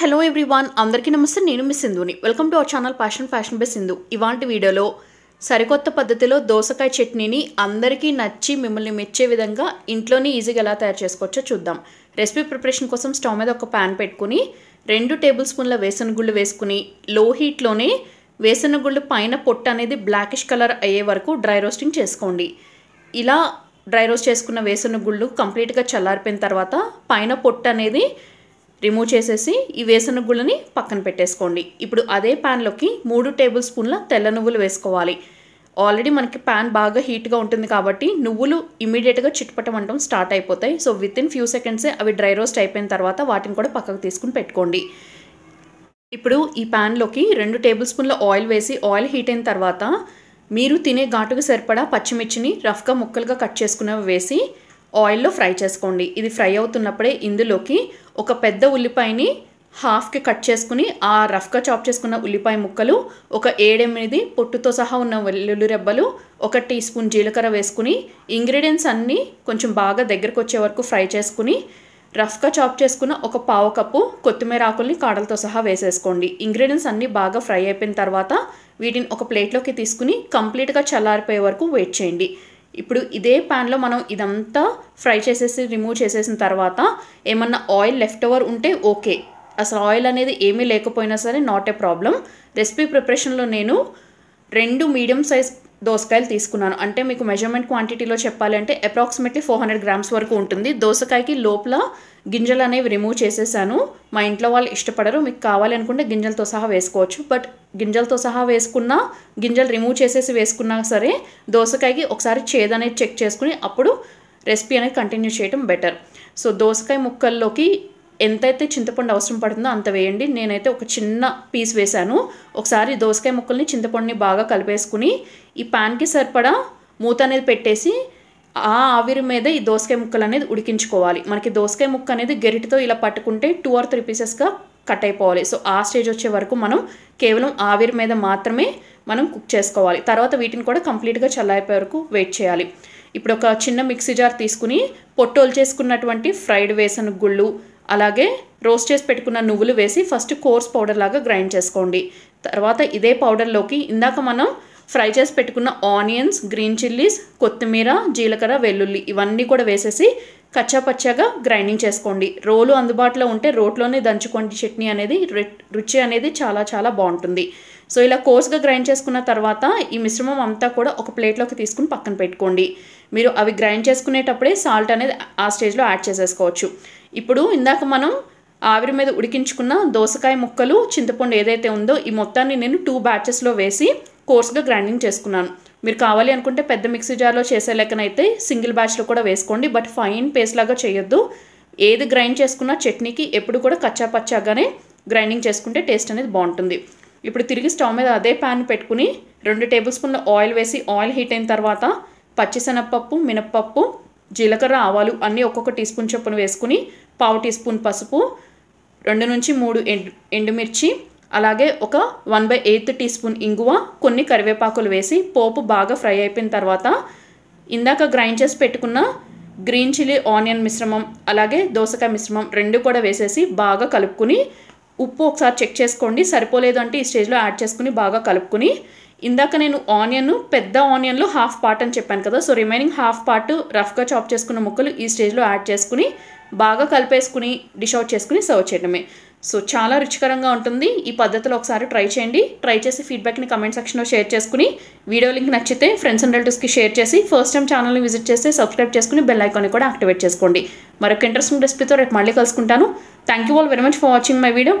hello everyone అందరికీ నమస్తే నేను మీ సింధుని welcome to our channel passion fashion by Sindhu ఇవాంటి వీడియోలో సరికొత్త పద్ధతిలో దోసకాయ చట్నీని అందరికీ నచ్చి మిమ్మల్ని మెచ్చే విధంగా ఇంట్లోనే ఈజీగా ఎలా తయారు చేసుకోవచ్చో చూద్దాం రెసిపీ ప్రిపరేషన్ కోసం స్టవ్ మీద ఒక ప్యాన్ పెట్టుకుని రెండు టేబుల్ స్పూన్ల వేసన గుళ్ళు వేసుకుని లో హీట్లోనే వేసన గుళ్ళు పైన పొట్టు అనేది బ్లాకిష్ కలర్ అయ్యే వరకు డ్రై రోస్టింగ్ చేసుకోండి ఇలా డ్రై రోస్ట్ చేసుకున్న వేసన గుళ్ళు కంప్లీట్గా చల్లారిపోయిన తర్వాత పైన పొట్టు అనేది రిమూవ్ చేసేసి ఈ వేసన గుళ్ళని పక్కన పెట్టేసుకోండి ఇప్పుడు అదే ప్యాన్లోకి మూడు టేబుల్ స్పూన్ల తెల్ల నువ్వులు వేసుకోవాలి ఆల్రెడీ మనకి ప్యాన్ బాగా హీట్గా ఉంటుంది కాబట్టి నువ్వులు ఇమీడియట్గా చిట్పటం స్టార్ట్ అయిపోతాయి సో విత్ ఇన్ ఫ్యూ సెకండ్సే అవి డ్రై రోస్ట్ అయిపోయిన తర్వాత వాటిని కూడా పక్కకు తీసుకుని పెట్టుకోండి ఇప్పుడు ఈ ప్యాన్లోకి రెండు టేబుల్ స్పూన్ల ఆయిల్ వేసి ఆయిల్ హీట్ అయిన తర్వాత మీరు తినే ఘాటుకు సరిపడా పచ్చిమిర్చిని రఫ్గా ముక్కలుగా కట్ చేసుకున్నవి వేసి ఆయిల్లో ఫ్రై చేసుకోండి ఇది ఫ్రై అవుతున్నప్పుడే ఇందులోకి ఒక పెద్ద ఉల్లిపాయని హాఫ్కి కట్ చేసుకుని ఆ రఫ్గా చాప్ చేసుకున్న ఉల్లిపాయ ముక్కలు ఒక ఏడెనిమిది పొట్టుతో సహా ఉన్న వెల్లుల్లి రెబ్బలు ఒక టీ స్పూన్ జీలకర్ర వేసుకుని ఇంగ్రీడియంట్స్ అన్నీ కొంచెం బాగా దగ్గరకు వచ్చే వరకు ఫ్రై చేసుకుని రఫ్గా చాప్ చేసుకున్న ఒక పావు కప్పు కొత్తిమీర ఆకుల్ని కాడలతో సహా వేసేసుకోండి ఇంగ్రీడియంట్స్ అన్నీ బాగా ఫ్రై అయిపోయిన తర్వాత వీటిని ఒక ప్లేట్లోకి తీసుకుని కంప్లీట్గా చల్లారిపోయే వరకు వెయిట్ చేయండి ఇప్పుడు ఇదే ప్యాన్లో మనం ఇదంతా ఫ్రై చేసేసి రిమూవ్ చేసేసిన తర్వాత ఏమన్నా ఆయిల్ లెఫ్ట్ ఓవర్ ఉంటే ఓకే అసలు ఆయిల్ అనేది ఏమీ లేకపోయినా సరే నాట్ ఏ ప్రాబ్లం రెసిపీ ప్రిపరేషన్లో నేను రెండు మీడియం సైజ్ దోసకాయలు తీసుకున్నాను అంటే మీకు మెజర్మెంట్ క్వాంటిటీలో చెప్పాలంటే అప్రాక్సిమేట్లీ ఫోర్ హండ్రెడ్ గ్రామ్స్ వరకు ఉంటుంది దోసకాయకి లోపల గింజలు అనేవి రిమూవ్ చేసేసాను మా ఇంట్లో వాళ్ళు ఇష్టపడరు మీకు కావాలి అనుకుంటే గింజలతో సహా వేసుకోవచ్చు బట్ గింజలతో సహా వేసుకున్నా గింజలు రిమూవ్ చేసేసి వేసుకున్నా సరే దోసకాయకి ఒకసారి చేదు అనేది చెక్ చేసుకుని అప్పుడు రెసిపీ అనేది కంటిన్యూ చేయడం బెటర్ సో దోసకాయ ముక్కల్లోకి ఎంతైతే చింతపండు అవసరం పడుతుందో అంత వేయండి నేనైతే ఒక చిన్న పీస్ వేశాను ఒకసారి దోసకాయ ముక్కల్ని చింతపండుని బాగా కలిపేసుకుని ఈ ప్యాన్కి సరిపడా మూత అనేది పెట్టేసి ఆ ఆవిరి మీద ఈ దోసకాయ ముక్కలు అనేది ఉడికించుకోవాలి మనకి దోసకాయ ముక్క అనేది గెరిటితో ఇలా పట్టుకుంటే టూ ఆర్ త్రీ పీసెస్గా కట్ అయిపోవాలి సో ఆ స్టేజ్ వచ్చే వరకు మనం కేవలం ఆవిరి మీద మాత్రమే మనం కుక్ చేసుకోవాలి తర్వాత వీటిని కూడా కంప్లీట్గా చల్లారిపోయే వరకు వెయిట్ చేయాలి ఇప్పుడు ఒక చిన్న మిక్సీ జార్ తీసుకుని పొట్టోలు చేసుకున్నటువంటి ఫ్రైడ్ వేసన గుళ్ళు అలాగే రోస్ట్ చేసి పెట్టుకున్న నువ్వులు వేసి ఫస్ట్ కోర్స్ పౌడర్ లాగా గ్రైండ్ చేసుకోండి తర్వాత ఇదే పౌడర్లోకి ఇందాక మనం ఫ్రై చేసి పెట్టుకున్న ఆనియన్స్ గ్రీన్ చిల్లీస్ కొత్తిమీర జీలకర్ర వెల్లుల్లి ఇవన్నీ కూడా వేసేసి కచ్చాపచ్చాగా గ్రైండింగ్ చేసుకోండి రోలు అందుబాటులో ఉంటే రోట్లోనే దంచుకోండి చట్నీ అనేది రుచి అనేది చాలా చాలా బాగుంటుంది సో ఇలా కోర్స్గా గ్రైండ్ చేసుకున్న తర్వాత ఈ మిశ్రమం అంతా కూడా ఒక ప్లేట్లోకి తీసుకుని పక్కన పెట్టుకోండి మీరు అవి గ్రైండ్ చేసుకునేటప్పుడే సాల్ట్ అనేది ఆ స్టేజ్లో యాడ్ చేసేసుకోవచ్చు ఇప్పుడు ఇందాక మనం ఆవిరి మీద ఉడికించుకున్న దోసకాయ ముక్కలు చింతపండు ఏదైతే ఉందో ఈ మొత్తాన్ని నేను టూ బ్యాచెస్లో వేసి కోర్స్గా గ్రైండింగ్ చేసుకున్నాను మీరు కావాలి అనుకుంటే పెద్ద మిక్సీ జార్లో చేసే లెక్కనైతే సింగిల్ బ్యాచ్లో కూడా వేసుకోండి బట్ ఫైన్ పేస్ట్ లాగా చేయొద్దు ఏది గ్రైండ్ చేసుకున్న చట్నీకి ఎప్పుడు కూడా కచ్చా పచ్చాగానే గ్రైండింగ్ చేసుకుంటే టేస్ట్ అనేది బాగుంటుంది ఇప్పుడు తిరిగి స్టవ్ మీద అదే ప్యాన్ పెట్టుకుని రెండు టేబుల్ స్పూన్ల ఆయిల్ వేసి ఆయిల్ హీట్ అయిన తర్వాత పచ్చిశనగపప్పు మినప్పప్పు జీలకర్ర ఆవాలు అన్నీ ఒక్కొక్క టీ స్పూన్ చొప్పున వేసుకుని పావు టీ స్పూన్ పసుపు రెండు నుంచి మూడు ఎండు ఎండుమిర్చి అలాగే ఒక one by eighth teaspoon ఇంగువ కొన్ని కరివేపాకులు వేసి పోపు బాగా ఫ్రై అయిపోయిన తర్వాత ఇందాక గ్రైండ్ చేసి పెట్టుకున్న గ్రీన్ చిల్లీ ఆనియన్ మిశ్రమం అలాగే దోసకాయ మిశ్రమం రెండు కూడా వేసేసి బాగా కలుపుకుని ఉప్పు ఒకసారి చెక్ చేసుకోండి సరిపోలేదు అంటే ఈ స్టేజ్లో యాడ్ చేసుకుని బాగా కలుపుకుని ఇందాక నేను ఆనియన్ పెద్ద ఆనియన్లో హాఫ్ పార్ట్ అని చెప్పాను కదా సో రిమైనింగ్ హాఫ్ పార్ట్ రఫ్గా చాప్ చేసుకున్న ముక్కలు ఈ స్టేజ్లో యాడ్ చేసుకుని బాగా కలిపేసుకుని డిష్ అవుట్ చేసుకుని సర్వ్ చేయడమే సో చాలా రుచికరంగా ఉంటుంది ఈ పద్ధతిలో ఒకసారి ట్రై చేయండి ట్రై చేసి ఫీడ్బ్యాక్ని కమెంట్ సెక్షన్లో షేర్ చేసుకుని వీడియో లింక్ నచ్చితే ఫ్రెండ్స్ అండ్ రిలేటివ్స్కి షేర్ చేసి ఫస్ట్ టైం ఛానల్ని విజిట్ చేస్తే సబ్స్క్రైబ్ చేసుకుని బెల్ ఐకాన్ని కూడా యాక్టివేట్ చేసుకోండి మరొక ఇంట్రెస్టింగ్ రెసిపీతో రేపు మళ్ళీ కలుసుకుంటాను thank you all very much for watching my video